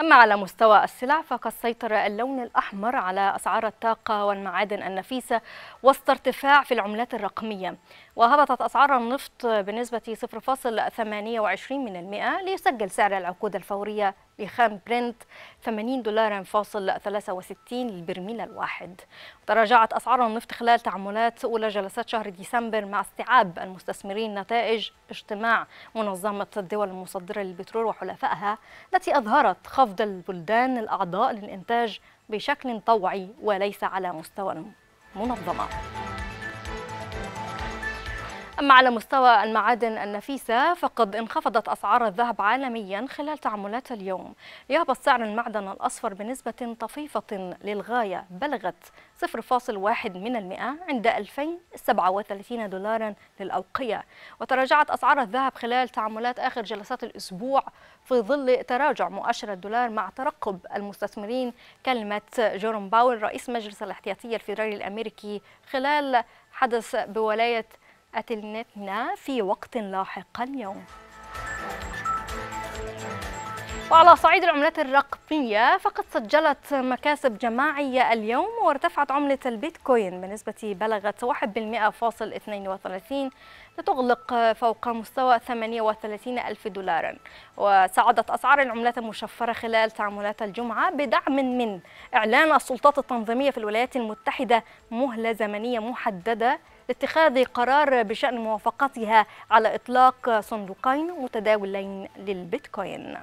أما على مستوى السلع فقد سيطر اللون الأحمر على أسعار الطاقة والمعادن النفيسة وسط ارتفاع في العملات الرقمية وهبطت أسعار النفط بنسبة 0.28% ليسجل سعر العقود الفورية لخام برنت 80 دولارا فاصل 63 للبرميل الواحد تراجعت أسعار النفط خلال تعاملات أولى جلسات شهر ديسمبر مع استيعاب المستثمرين نتائج اجتماع منظمة الدول المصدرة للبترول وحلفائها التي أظهرت خفض البلدان الأعضاء للإنتاج بشكل طوعي وليس على مستوى المنظمة أما على مستوى المعادن النفيسة فقد انخفضت أسعار الذهب عالميا خلال تعاملات اليوم يهبط سعر المعدن الأصفر بنسبة طفيفة للغاية بلغت 0.1 من المئة عند 2037 دولارا للأوقية وتراجعت أسعار الذهب خلال تعاملات آخر جلسات الأسبوع في ظل تراجع مؤشر الدولار مع ترقب المستثمرين كلمة جيروم باول رئيس مجلس الاحتياطي الفيدرالي الأمريكي خلال حدث بولاية أتلنتنا في وقت لاحق اليوم نعم. وعلى صعيد العملات الرقم الرسمية فقد سجلت مكاسب جماعية اليوم وارتفعت عملة البيتكوين بنسبة بلغت 1.32 لتغلق فوق مستوى 38 ألف دولار وصعدت أسعار العملات المشفرة خلال تعاملات الجمعة بدعم من إعلان السلطات التنظيمية في الولايات المتحدة مهلة زمنية محددة لاتخاذ قرار بشأن موافقتها على إطلاق صندوقين متداولين للبيتكوين